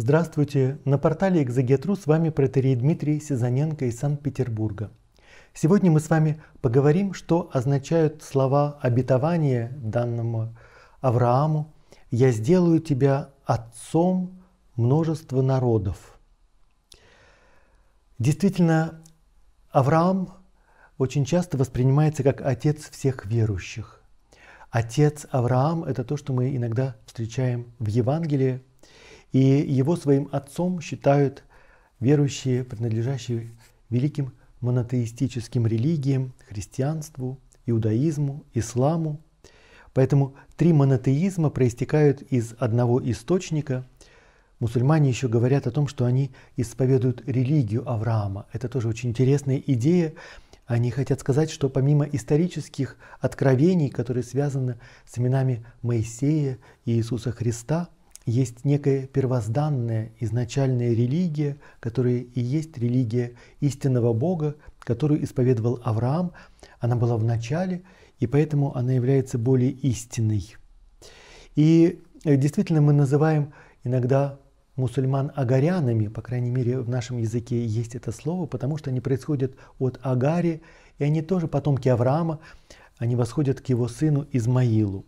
Здравствуйте! На портале «Экзогетру» с вами протерей Дмитрий Сизаненко из Санкт-Петербурга. Сегодня мы с вами поговорим, что означают слова обетования данному Аврааму «Я сделаю тебя отцом множества народов». Действительно, Авраам очень часто воспринимается как отец всех верующих. Отец Авраам – это то, что мы иногда встречаем в Евангелии и его своим отцом считают верующие, принадлежащие великим монотеистическим религиям, христианству, иудаизму, исламу. Поэтому три монотеизма проистекают из одного источника. Мусульмане еще говорят о том, что они исповедуют религию Авраама. Это тоже очень интересная идея. Они хотят сказать, что помимо исторических откровений, которые связаны с именами Моисея и Иисуса Христа – есть некая первозданная изначальная религия, которая и есть религия истинного Бога, которую исповедовал Авраам. Она была в начале, и поэтому она является более истинной. И э, действительно мы называем иногда мусульман агарянами, по крайней мере в нашем языке есть это слово, потому что они происходят от Агари, и они тоже потомки Авраама, они восходят к его сыну Измаилу.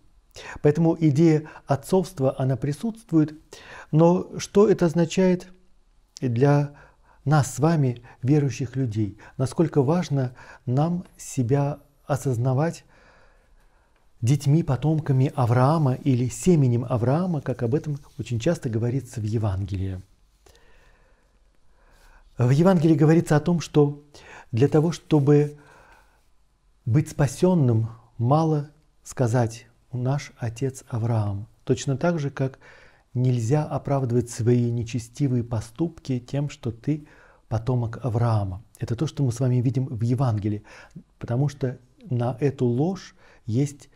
Поэтому идея отцовства, она присутствует. Но что это означает для нас с вами, верующих людей? Насколько важно нам себя осознавать детьми, потомками Авраама или семенем Авраама, как об этом очень часто говорится в Евангелии. В Евангелии говорится о том, что для того, чтобы быть спасенным, мало сказать наш отец Авраам, точно так же, как нельзя оправдывать свои нечестивые поступки тем, что ты потомок Авраама. Это то, что мы с вами видим в Евангелии, потому что на эту ложь есть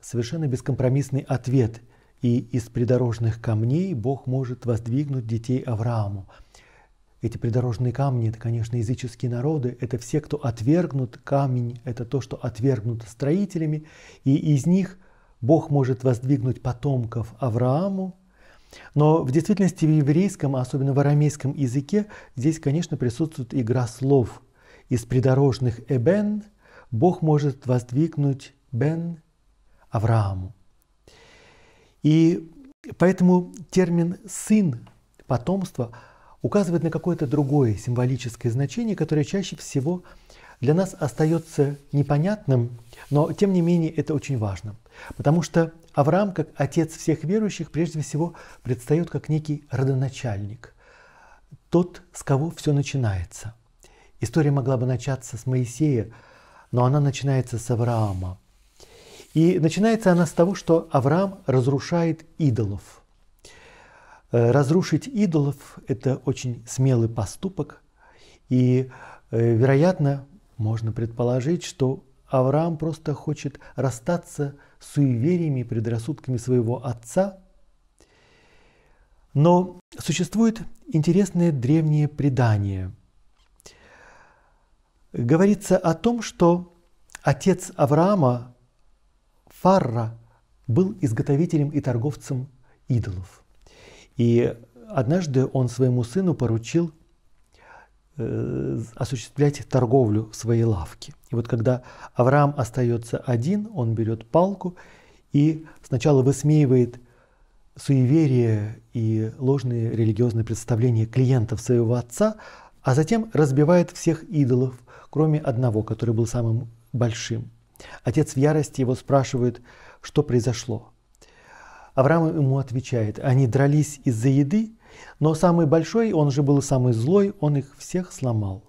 совершенно бескомпромиссный ответ. И из придорожных камней Бог может воздвигнуть детей Аврааму. Эти придорожные камни – это, конечно, языческие народы, это все, кто отвергнут камень, это то, что отвергнуто строителями, и из них – Бог может воздвигнуть потомков Аврааму, но в действительности в еврейском, а особенно в арамейском языке, здесь, конечно, присутствует игра слов. Из придорожных «эбен» Бог может воздвигнуть «бен» Аврааму. И поэтому термин «сын», «потомство» указывает на какое-то другое символическое значение, которое чаще всего для нас остается непонятным, но тем не менее это очень важно, потому что Авраам, как отец всех верующих, прежде всего предстает как некий родоначальник, тот, с кого все начинается. История могла бы начаться с Моисея, но она начинается с Авраама. И начинается она с того, что Авраам разрушает идолов. Э, разрушить идолов – это очень смелый поступок, и, э, вероятно, можно предположить, что Авраам просто хочет расстаться с суевериями и предрассудками своего отца. Но существует интересное древнее предание. Говорится о том, что отец Авраама, Фарра, был изготовителем и торговцем идолов. И однажды он своему сыну поручил Э, осуществлять торговлю в своей лавке. И вот когда Авраам остается один, он берет палку и сначала высмеивает суеверие и ложные религиозные представления клиентов своего отца, а затем разбивает всех идолов, кроме одного, который был самым большим. Отец в ярости его спрашивает, что произошло. Авраам ему отвечает, они дрались из-за еды, но самый большой, он же был самый злой, он их всех сломал.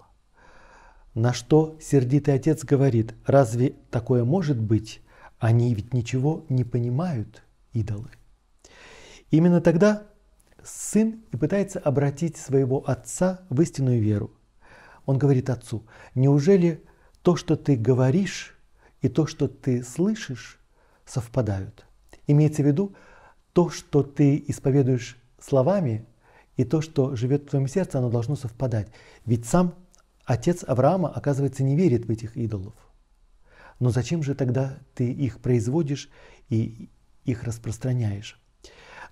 На что сердитый отец говорит, разве такое может быть? Они ведь ничего не понимают, идолы. Именно тогда сын и пытается обратить своего отца в истинную веру. Он говорит отцу, неужели то, что ты говоришь, и то, что ты слышишь, совпадают? Имеется в виду, то, что ты исповедуешь словами, и то, что живет в твоем сердце, оно должно совпадать. Ведь сам отец Авраама, оказывается, не верит в этих идолов. Но зачем же тогда ты их производишь и их распространяешь?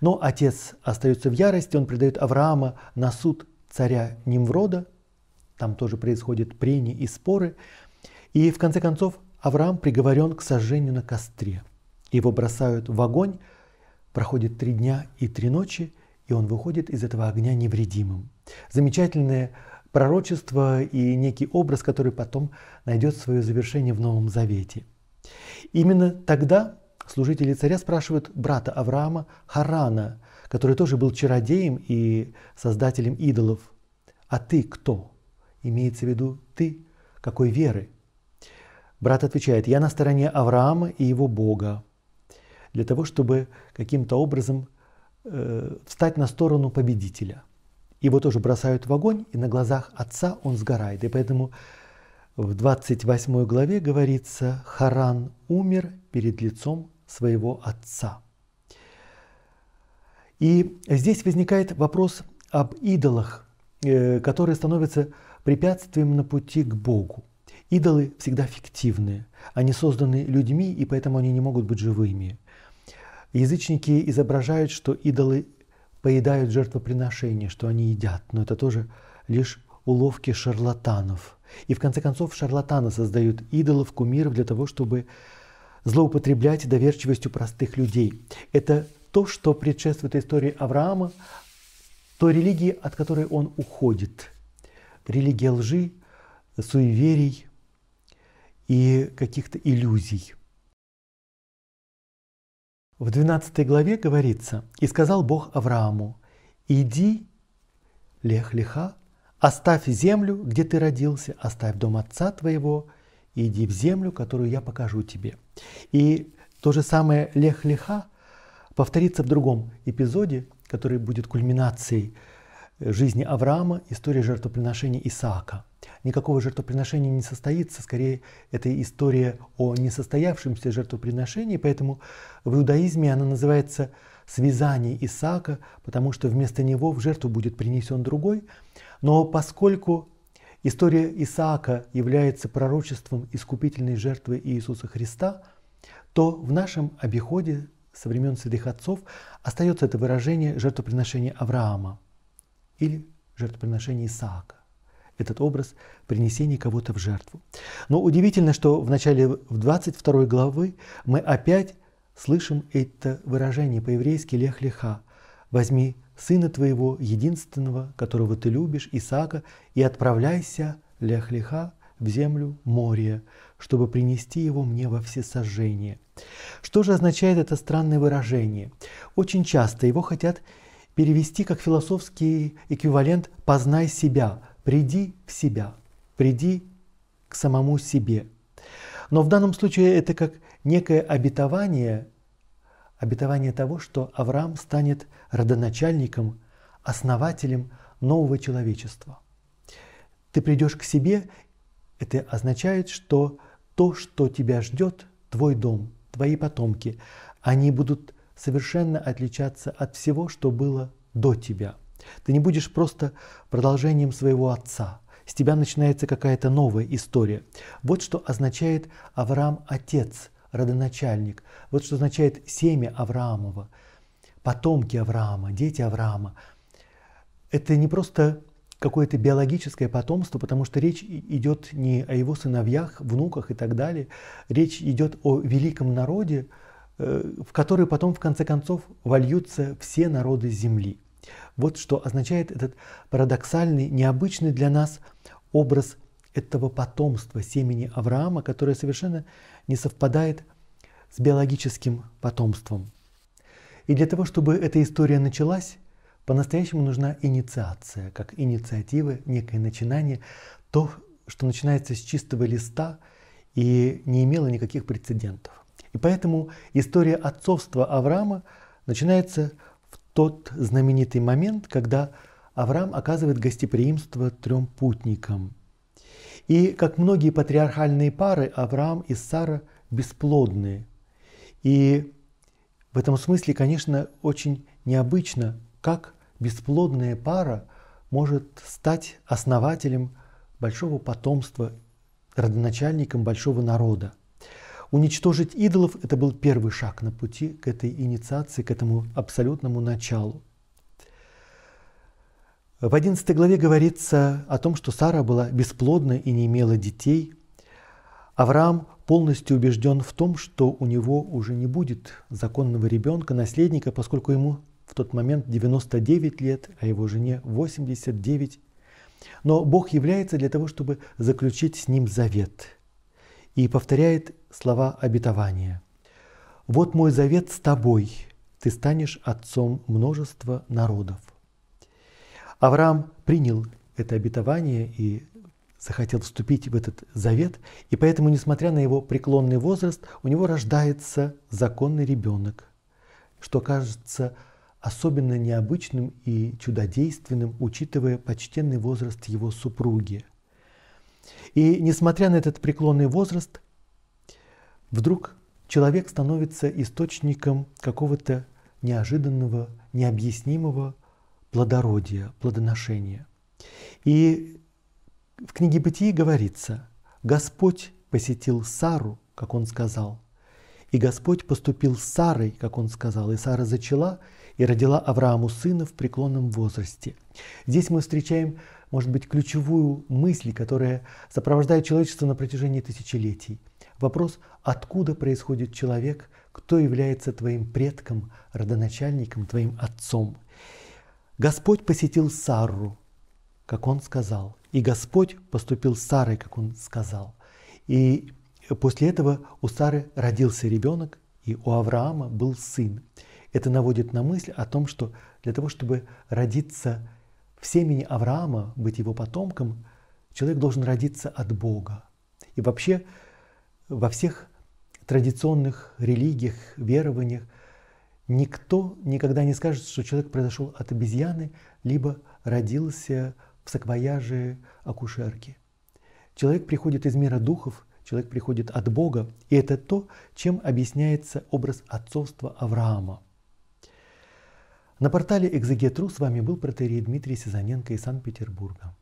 Но отец остается в ярости, он предает Авраама на суд царя Нимврода, там тоже происходят прения и споры, и в конце концов Авраам приговорен к сожжению на костре. Его бросают в огонь, проходит три дня и три ночи – и он выходит из этого огня невредимым. Замечательное пророчество и некий образ, который потом найдет свое завершение в Новом Завете. Именно тогда служители царя спрашивают брата Авраама Харана, который тоже был чародеем и создателем идолов. «А ты кто?» Имеется в виду «ты какой веры?» Брат отвечает, «Я на стороне Авраама и его Бога» для того, чтобы каким-то образом Э, встать на сторону победителя. Его тоже бросают в огонь, и на глазах отца он сгорает. И поэтому в 28 главе говорится, Харан умер перед лицом своего отца. И здесь возникает вопрос об идолах, э, которые становятся препятствием на пути к Богу. Идолы всегда фиктивные, они созданы людьми, и поэтому они не могут быть живыми. Язычники изображают, что идолы поедают жертвоприношения, что они едят, но это тоже лишь уловки шарлатанов. И в конце концов шарлатаны создают идолов, кумиров для того, чтобы злоупотреблять доверчивостью простых людей. Это то, что предшествует истории Авраама, той религии, от которой он уходит. Религия лжи, суеверий и каких-то иллюзий. В 12 главе говорится, «И сказал Бог Аврааму, иди, лех леха, оставь землю, где ты родился, оставь дом отца твоего, и иди в землю, которую я покажу тебе». И то же самое лех леха повторится в другом эпизоде, который будет кульминацией жизни Авраама история жертвоприношения Исаака. Никакого жертвоприношения не состоится, скорее это история о несостоявшемся жертвоприношении, поэтому в иудаизме она называется «связание Исаака», потому что вместо него в жертву будет принесен другой. Но поскольку история Исаака является пророчеством искупительной жертвы Иисуса Христа, то в нашем обиходе со времен святых отцов остается это выражение жертвоприношения Авраама или жертвоприношение Исаака этот образ принесения кого-то в жертву. Но удивительно, что в начале в 22 главы мы опять слышим это выражение по-еврейски «лех леха» «возьми сына твоего, единственного, которого ты любишь, Исаака, и отправляйся, лех леха, в землю моря, чтобы принести его мне во всесожжение». Что же означает это странное выражение? Очень часто его хотят перевести как философский эквивалент «познай себя», «приди в себя», «приди к самому себе». Но в данном случае это как некое обетование, обетование того, что Авраам станет родоначальником, основателем нового человечества. Ты придешь к себе, это означает, что то, что тебя ждет, твой дом, твои потомки, они будут совершенно отличаться от всего, что было до тебя. Ты не будешь просто продолжением своего отца. С тебя начинается какая-то новая история. Вот что означает Авраам отец, родоначальник. Вот что означает семя Авраамова, потомки Авраама, дети Авраама. Это не просто какое-то биологическое потомство, потому что речь идет не о его сыновьях, внуках и так далее. Речь идет о великом народе, Э, в которую потом в конце концов вольются все народы Земли. Вот что означает этот парадоксальный, необычный для нас образ этого потомства семени Авраама, которое совершенно не совпадает с биологическим потомством. И для того, чтобы эта история началась, по-настоящему нужна инициация, как инициатива, некое начинание, то, что начинается с чистого листа и не имело никаких прецедентов. И поэтому история отцовства Авраама начинается в тот знаменитый момент, когда Авраам оказывает гостеприимство трем путникам. И, как многие патриархальные пары, Авраам и Сара бесплодные. И в этом смысле, конечно, очень необычно, как бесплодная пара может стать основателем большого потомства, родоначальником большого народа – Уничтожить идолов – это был первый шаг на пути к этой инициации, к этому абсолютному началу. В 11 главе говорится о том, что Сара была бесплодна и не имела детей. Авраам полностью убежден в том, что у него уже не будет законного ребенка, наследника, поскольку ему в тот момент 99 лет, а его жене 89. Но Бог является для того, чтобы заключить с ним завет. И повторяет слова обетования. «Вот мой завет с тобой, ты станешь отцом множества народов». Авраам принял это обетование и захотел вступить в этот завет, и поэтому, несмотря на его преклонный возраст, у него рождается законный ребенок, что кажется особенно необычным и чудодейственным, учитывая почтенный возраст его супруги. И несмотря на этот преклонный возраст, Вдруг человек становится источником какого-то неожиданного, необъяснимого плодородия, плодоношения. И в книге Бытии говорится, Господь посетил Сару, как он сказал, и Господь поступил с Сарой, как он сказал, и Сара зачала и родила Аврааму сына в преклонном возрасте. Здесь мы встречаем, может быть, ключевую мысль, которая сопровождает человечество на протяжении тысячелетий – Вопрос, откуда происходит человек, кто является твоим предком, родоначальником, твоим отцом. Господь посетил Сару, как он сказал, и Господь поступил с Сарой, как он сказал. И после этого у Сары родился ребенок, и у Авраама был сын. Это наводит на мысль о том, что для того, чтобы родиться в семени Авраама, быть его потомком, человек должен родиться от Бога. И вообще во всех традиционных религиях, верованиях никто никогда не скажет, что человек произошел от обезьяны, либо родился в саквояже акушерки. Человек приходит из мира духов, человек приходит от Бога, и это то, чем объясняется образ отцовства Авраама. На портале «Экзегетру» с вами был протерей Дмитрий Сизаненко из Санкт-Петербурга.